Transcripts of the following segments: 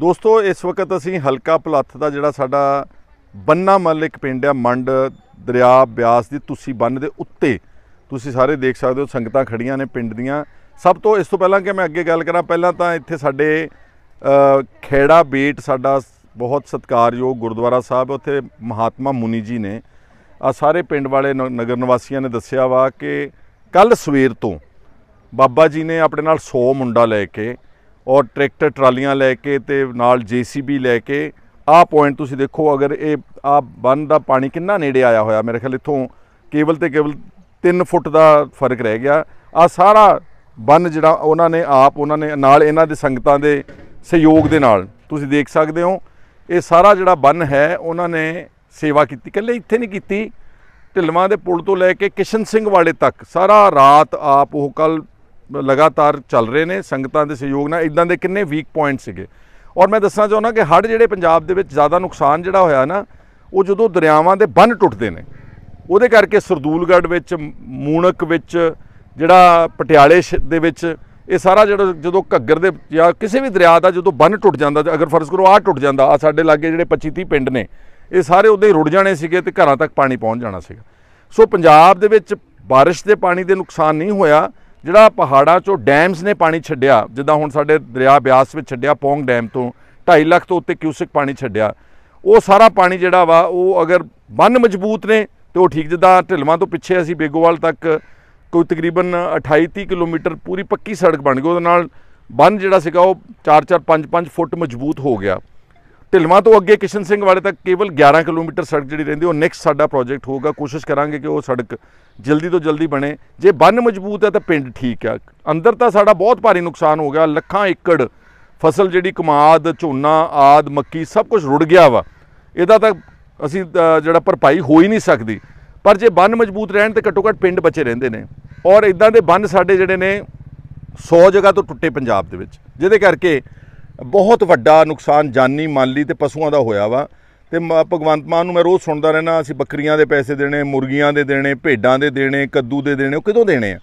ਦੋਸਤੋ ਇਸ ਵਕਤ ਅਸੀਂ ਹਲਕਾ ਪਲੱਥ ਦਾ ਜਿਹੜਾ ਸਾਡਾ ਬੰਨਾ ਮੱਲ ਇੱਕ ਪਿੰਡ ਆ ਮੰਡ ਦਰਿਆ ਬਿਆਸ ਦੀ ਤੁਸੀਂ ਬੰਨ ਦੇ ਉੱਤੇ ਤੁਸੀਂ ਸਾਰੇ ਦੇਖ ਸਕਦੇ ਹੋ ਸੰਗਤਾਂ ਖੜੀਆਂ ਨੇ ਪਿੰਡ ਦੀਆਂ ਸਭ ਤੋਂ ਇਸ ਤੋਂ ਪਹਿਲਾਂ ਕਿ ਮੈਂ ਅੱਗੇ ਗੱਲ ਕਰਾਂ ਪਹਿਲਾਂ ਤਾਂ ਇੱਥੇ ਸਾਡੇ ਖੇੜਾ ਬੇਟ ਸਾਡਾ ਬਹੁਤ ਸਤਿਕਾਰਯੋਗ ਗੁਰਦੁਆਰਾ ਸਾਹਿਬ ਉੱਥੇ ਮਹਾਤਮਾ ਮੁਨੀ ਜੀ ਨੇ ਆ ਸਾਰੇ ਪਿੰਡ ਵਾਲੇ ਨਗਰ ਨਿਵਾਸੀਆਂ ਨੇ ਦੱਸਿਆ ਵਾ ਕਿ ਕੱਲ ਸਵੇਰ ਤੋਂ ਬਾਬਾ ਜੀ ਨੇ ਆਪਣੇ ਨਾਲ 100 ਮੁੰਡਾ ਲੈ ਕੇ ਔਰ ਟਰੈਕਟਰ ਟਰਾਲੀਆਂ ਲੈ ਕੇ ਤੇ ਨਾਲ ਜੀਸੀਬੀ ਲੈ ਕੇ ਆ ਪੁਆਇੰਟ ਤੁਸੀਂ ਦੇਖੋ ਅਗਰ ਇਹ ਆ ਬੰਨ ਦਾ ਪਾਣੀ ਕਿੰਨਾ ਨੇੜੇ ਆਇਆ ਹੋਇਆ ਮੇਰੇ ਖਿਆਲ ਇਥੋਂ ਕੇਬਲ ਤੇ ਕੇਬਲ 3 ਫੁੱਟ ਦਾ ਫਰਕ ਰਹਿ ਗਿਆ ਆ ਸਾਰਾ ਬੰਨ ਜਿਹੜਾ ਉਹਨਾਂ ਨੇ ਆਪ ਉਹਨਾਂ ਨੇ ਨਾਲ ਇਹਨਾਂ ਦੇ ਸੰਗਤਾਂ ਦੇ ਸਹਿਯੋਗ ਦੇ ਨਾਲ ਤੁਸੀਂ ਦੇਖ ਸਕਦੇ ਹੋ ਇਹ ਸਾਰਾ ਜਿਹੜਾ ਬੰਨ ਹੈ ਉਹਨਾਂ ਨੇ ਸੇਵਾ ਕੀਤੀ ਕੱਲੇ ਇੱਥੇ ਨਹੀਂ ਕੀਤੀ ਢਿਲਵਾਂ ਦੇ ਪੁਲ ਤੋਂ ਲੈ ਕੇ ਕਿਸ਼ਨ ਸਿੰਘ ਵਾਲੇ ਤੱਕ ਸਾਰਾ ਰਾਤ ਆਪ ਉਹ ਕੱਲ ਲਗਾਤਾਰ ਚੱਲ ਰਹੇ ਨੇ ਸੰਗਤਾਂ ਦੇ ਸਹਿਯੋਗ ਨਾਲ ਇਦਾਂ ਦੇ ਕਿੰਨੇ ਵੀਕ ਪੁਆਇੰਟ ਸੀਗੇ ਔਰ ਮੈਂ ਦੱਸਣਾ ਚਾਹੁੰਦਾ ਕਿ ਹੜ ਜਿਹੜੇ ਪੰਜਾਬ ਦੇ ਵਿੱਚ ਜ਼ਿਆਦਾ ਨੁਕਸਾਨ ਜਿਹੜਾ ਹੋਇਆ ਨਾ ਉਹ ਜਦੋਂ ਦਰਿਆਵਾਂ ਦੇ ਬੰਨ ਟੁੱਟਦੇ ਨੇ ਉਹਦੇ ਕਰਕੇ ਸਰਦੂਲਗੜ੍ਹ ਵਿੱਚ ਮੂਣਕ ਵਿੱਚ ਜਿਹੜਾ ਪਟਿਆਲੇ ਦੇ ਵਿੱਚ ਇਹ ਸਾਰਾ ਜਿਹੜਾ ਜਦੋਂ ਘੱਗਰ ਦੇ ਜਾਂ ਕਿਸੇ ਵੀ ਦਰਿਆ ਦਾ ਜਦੋਂ ਬੰਨ ਟੁੱਟ ਜਾਂਦਾ ਅਗਰ ਫਰਜ਼ ਕਰੋ ਆ ਟੁੱਟ ਜਾਂਦਾ ਆ ਸਾਡੇ ਲਾਗੇ ਜਿਹੜੇ 25 30 ਪਿੰਡ ਨੇ ਇਹ ਸਾਰੇ ਉਦੋਂ ਹੀ ਰੁੜ ਜਾਣੇ ਸੀਗੇ ਤੇ ਘਰਾਂ ਤੱਕ ਪਾਣੀ ਪਹੁੰਚ ਜਾਣਾ ਸੀਗਾ ਸੋ ਪੰਜਾਬ ਦੇ ਵਿੱਚ بارش ਦੇ ਪਾਣੀ ਦੇ ਨੁਕਸਾਨ ਨਹੀਂ ਹੋਇਆ ਜਿਹੜਾ ਪਹਾੜਾਂ ਚੋਂ ਡੈਮਸ ਨੇ ਪਾਣੀ ਛੱਡਿਆ ਜਿੱਦਾਂ ਹੁਣ ਸਾਡੇ ਦਰਿਆ ਬਿਆਸ ਵਿੱਚ ਛੱਡਿਆ ਪੌਂਗ ਡੈਮ ਤੋਂ 2.5 ਲੱਖ ਤੋਂ ਉੱਤੇ ਕਿਊਸਿਕ ਪਾਣੀ ਛੱਡਿਆ ਉਹ ਸਾਰਾ ਪਾਣੀ ਜਿਹੜਾ ਵਾ ਉਹ ਅਗਰ ਬੰਨ ਮਜ਼ਬੂਤ ਨੇ ਤੇ ਉਹ ਠੀਕ ਜਿੱਦਾਂ ਢਿਲਵਾਂ ਤੋਂ ਪਿੱਛੇ ਅਸੀਂ ਬੇਗੋਵਾਲ ਤੱਕ ਕੋਈ ਤਕਰੀਬਨ 28-30 ਕਿਲੋਮੀਟਰ ਪੂਰੀ ਪੱਕੀ ਸੜਕ ਬਣ ਗਈ ਉਹਦੇ ਨਾਲ ਬੰਨ ਜਿਹੜਾ ਸੀਗਾ ਉਹ 4-4 5-5 ਫੁੱਟ ਮਜ਼ਬੂਤ ਹੋ ਗਿਆ ਢਿਲਵਾ ਤੋਂ ਅੱਗੇ ਕਿਸ਼ਨ ਸਿੰਘ ਵਾਲੇ ਤੱਕ ਕੇਵਲ 11 ਕਿਲੋਮੀਟਰ ਸੜਕ ਜਿਹੜੀ ਰਹਿੰਦੀ ਉਹ ਨੈਕਸਟ ਸਾਡਾ ਪ੍ਰੋਜੈਕਟ ਹੋਊਗਾ ਕੋਸ਼ਿਸ਼ ਕਰਾਂਗੇ ਕਿ ਉਹ ਸੜਕ ਜਲਦੀ ਤੋਂ ਜਲਦੀ ਬਣੇ ਜੇ ਬੰਨ ਮਜ਼ਬੂਤ ਹੈ ਤਾਂ ਪਿੰਡ ਠੀਕ ਆ ਅੰਦਰ ਤਾਂ ਸਾਡਾ ਬਹੁਤ ਭਾਰੀ ਨੁਕਸਾਨ ਹੋ ਗਿਆ ਲੱਖਾਂ ਏਕੜ ਫਸਲ ਜਿਹੜੀ ਕਮਾਦ ਝੋਨਾ ਆਦ ਮੱਕੀ ਸਭ ਕੁਝ ਰੁੜ ਗਿਆ ਵਾ ਇਹਦਾ ਤਾਂ ਅਸੀਂ ਜਿਹੜਾ ਭਰਪਾਈ ਹੋ ਹੀ ਨਹੀਂ ਸਕਦੀ ਪਰ ਜੇ ਬੰਨ ਮਜ਼ਬੂਤ ਰਹਿਣ ਤੇ ਘੱਟੋ ਘੱਟ ਪਿੰਡ ਬਚੇ ਰਹਿੰਦੇ ਨੇ ਔਰ ਇਦਾਂ ਦੇ ਬੰਨ ਸਾਡੇ ਜਿਹੜੇ ਨੇ 100 ਜਗ੍ਹਾ ਤੋਂ ਟੁੱਟੇ ਪੰਜਾਬ ਦੇ ਵਿੱਚ ਜਿਹਦੇ ਕਰਕੇ ਬਹੁਤ ਵੱਡਾ ਨੁਕਸਾਨ ਜਾਨੀ ਮਾਲੀ ਤੇ ਪਸ਼ੂਆਂ ਦਾ ਹੋਇਆ ਵਾ ਤੇ ਭਗਵੰਤ ਮਾਨ ਨੂੰ ਮੈਂ ਰੋਜ਼ ਸੁਣਦਾ ਰਹਿਣਾ ਅਸੀਂ ਬੱਕਰੀਆਂ ਦੇ ਪੈਸੇ ਦੇਣੇ ਮੁਰਗੀਆਂ ਦੇ ਦੇਣੇ ਭੇਡਾਂ ਦੇ ਦੇਣੇ ਕੱਦੂ ਦੇ ਦੇਣੇ ਉਹ ਕਿਦੋਂ ਦੇਣੇ ਆ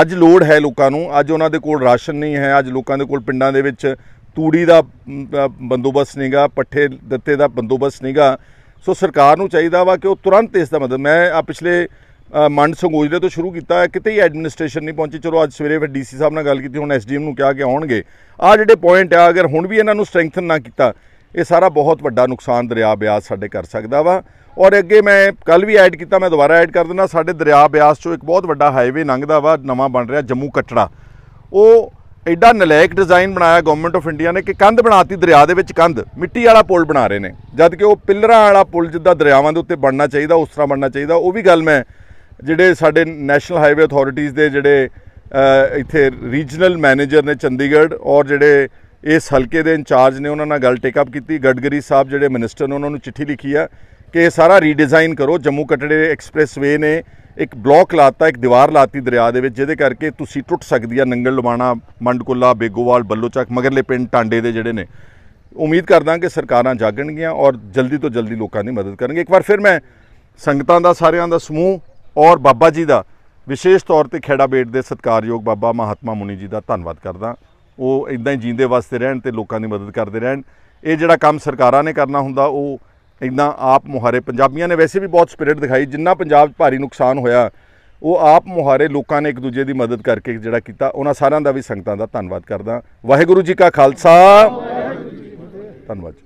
ਅੱਜ ਲੋੜ ਹੈ ਲੋਕਾਂ ਨੂੰ ਅੱਜ ਉਹਨਾਂ ਦੇ ਕੋਲ ਰਾਸ਼ਨ ਨਹੀਂ ਹੈ ਅੱਜ ਲੋਕਾਂ ਦੇ ਕੋਲ ਪਿੰਡਾਂ ਦੇ ਵਿੱਚ ਤੂੜੀ ਦਾ ਬੰਦੋਬਸਤ ਨਹੀਂਗਾ ਪੱਠੇ ਦਿੱਤੇ ਦਾ ਬੰਦੋਬਸਤ ਨਹੀਂਗਾ ਸੋ ਸਰਕਾਰ ਨੂੰ ਚਾਹੀਦਾ ਵਾ ਕਿ ਉਹ ਤੁਰੰਤ ਇਸ ਦਾ ਮਦਦ ਮੈਂ ਆ ਪਿਛਲੇ ਮੰਡ ਸੰਗੋਜਰੇ ਤੋਂ ਸ਼ੁਰੂ ਕੀਤਾ ਹੈ ਕਿਤੇ ਹੀ ਐਡਮਿਨਿਸਟ੍ਰੇਸ਼ਨ ਨਹੀਂ ਪਹੁੰਚੀ ਚਲੋ ਅੱਜ ਸਵੇਰੇ ਫਿਰ ਡੀਸੀ ਸਾਹਿਬ ਨਾਲ ਗੱਲ ਕੀਤੀ ਹੁਣ ਐਸਡੀਐਮ ਨੂੰ ਕਿਹਾ ਕਿ ਆਉਣਗੇ ਆ ਜਿਹੜੇ ਪੁਆਇੰਟ ਆ ਅਗਰ ਹੁਣ ਵੀ ਇਹਨਾਂ ਨੂੰ ਸਟਰੈਂਥਨ ਨਾ ਕੀਤਾ ਇਹ ਸਾਰਾ ਬਹੁਤ ਵੱਡਾ ਨੁਕਸਾਨ ਦਰਿਆ ਬਿਆਸ ਸਾਡੇ ਕਰ ਸਕਦਾ ਵਾ ਔਰ ਅੱਗੇ ਮੈਂ ਕੱਲ ਵੀ ਐਡ ਕੀਤਾ ਮੈਂ ਦੁਬਾਰਾ ਐਡ ਕਰ ਦਿੰਦਾ ਸਾਡੇ ਦਰਿਆ ਬਿਆਸ ਚੋਂ ਇੱਕ ਬਹੁਤ ਵੱਡਾ ਹਾਈਵੇ ਲੰਘਦਾ ਵਾ ਨਵਾਂ ਬਣ ਰਿਹਾ ਜੰਮੂ ਕਟੜਾ ਉਹ ਐਡਾ ਨਲਾਇਕ ਡਿਜ਼ਾਈਨ ਬਣਾਇਆ ਗਵਰਨਮੈਂਟ ਆਫ ਇੰਡੀਆ ਨੇ ਕਿ ਕੰਧ ਬਣਾਤੀ ਦਰਿਆ ਦੇ ਵਿੱਚ ਕੰਧ ਮਿੱਟੀ ਵਾਲਾ ਪੁਲ ਬਣਾ ਰਹੇ ਨੇ ਜਦ ਕਿ ਉਹ ਪਿਲਰਾਂ ਵਾਲਾ ਪੁਲ ਜਿੱਦਾਂ ਦਰਿਆਵਾਂ ਦੇ ਉੱਤੇ ਬਣਨਾ ਚਾਹੀਦਾ ਉਸ ਤਰ੍ਹਾਂ ਬਣਨਾ ਚਾਹੀਦਾ ਉਹ ਵੀ ਗੱਲ ਮੈਂ ਜਿਹੜੇ ਸਾਡੇ ਨੈਸ਼ਨਲ ਹਾਈਵੇ ਅਥਾਰਟੀਜ਼ ਦੇ ਜਿਹੜੇ ਇੱਥੇ ਰੀਜਨਲ ਮੈਨੇਜਰ ਨੇ ਚੰਡੀਗੜ੍ਹ ਔਰ ਜਿਹੜੇ ਇਸ ਹਲਕੇ ਦੇ ਇੰਚਾਰਜ ਨੇ ਉਹਨਾਂ ਨਾਲ ਗੱਲ ਟੇਕ ਅਪ ਕੀਤੀ ਗਡਗਰੀ ਸਾਹਿਬ ਜਿਹੜੇ ਮਿਨਿਸਟਰ ਨੇ ਉਹਨਾਂ ਨੂੰ ਚਿੱਠੀ ਲਿਖੀ ਆ ਕਿ ਇਹ ਸਾਰਾ ਰੀਡਿਜ਼ਾਈਨ ਕਰੋ ਜੰਮੂ ਕਟੜੇ ਐਕਸਪ੍ਰੈਸ ਵੇ ਨੇ ਇੱਕ ਬਲੌਕ ਲਾਤਾ ਇੱਕ ਦੀਵਾਰ ਲਾਤੀ ਦਰਿਆ ਦੇ ਵਿੱਚ ਜਿਹਦੇ ਕਰਕੇ ਤੁਸੀਂ ਟੁੱਟ ਸਕਦੀ ਆ ਨੰਗਲ ਲਵਾਣਾ ਮੰਡਕੁੱਲਾ ਬੇਗੋਵਾਲ ਬੱਲੋਚੱਕ ਮਗਰਲੇ ਪਿੰਡ ਟਾਂਡੇ ਦੇ ਜਿਹੜੇ ਨੇ ਉਮੀਦ ਕਰਦਾ ਕਿ ਸਰਕਾਰਾਂ ਜਾਗਣਗੀਆਂ ਔਰ ਜਲਦੀ ਤੋਂ ਜਲਦੀ ਲੋਕਾਂ ਦੀ ਮਦਦ ਕਰਨਗੇ ਇੱਕ ਵਾਰ ਫਿਰ ਮੈਂ ਸੰਗਤਾਂ ਦਾ ਸਾਰਿਆਂ ਦਾ ਸਮੂਹ ਔਰ ਬਾਬਾ ਜੀ ਦਾ ਵਿਸ਼ੇਸ਼ ਤੌਰ ਤੇ ਖੇੜਾ ਬੇਟ ਦੇ ਸਤਕਾਰਯੋਗ ਬਾਬਾ ਮਹਾਤਮਾ ਮੁਨੀ ਜੀ ਦਾ ਧੰਨਵਾਦ ਕਰਦਾ ਉਹ ਇਦਾਂ ਹੀ ਜੀਂਦੇ ਵਾਸਤੇ ਰਹਿਣ ਤੇ ਲੋਕਾਂ ਦੀ ਮਦਦ ਕਰਦੇ ਰਹਿਣ ਇਹ ਜਿਹੜਾ ਕੰਮ ਸਰਕਾਰਾਂ ਨੇ ਕਰਨਾ ਹੁੰਦਾ ਉਹ ਇਦਾਂ ਆਪ ਮੁਹਾਰੇ ਪੰਜਾਬੀਆਂ ਨੇ ਵੈਸੇ ਵੀ ਬਹੁਤ ਸਪਿਰਿਟ ਦਿਖਾਈ ਜਿੰਨਾ ਪੰਜਾਬ ਭਾਰੀ ਨੁਕਸਾਨ ਹੋਇਆ ਉਹ ਆਪ ਮੁਹਾਰੇ ਲੋਕਾਂ ਨੇ ਇੱਕ ਦੂਜੇ ਦੀ ਮਦਦ ਕਰਕੇ ਜਿਹੜਾ ਕੀਤਾ ਉਹਨਾਂ ਸਾਰਿਆਂ ਦਾ ਵੀ ਸੰਗਤਾਂ ਦਾ ਧੰਨਵਾਦ ਕਰਦਾ ਵਾਹਿਗੁਰੂ ਜੀ ਕਾ ਖਾਲਸਾ ਧੰਨਵਾਦ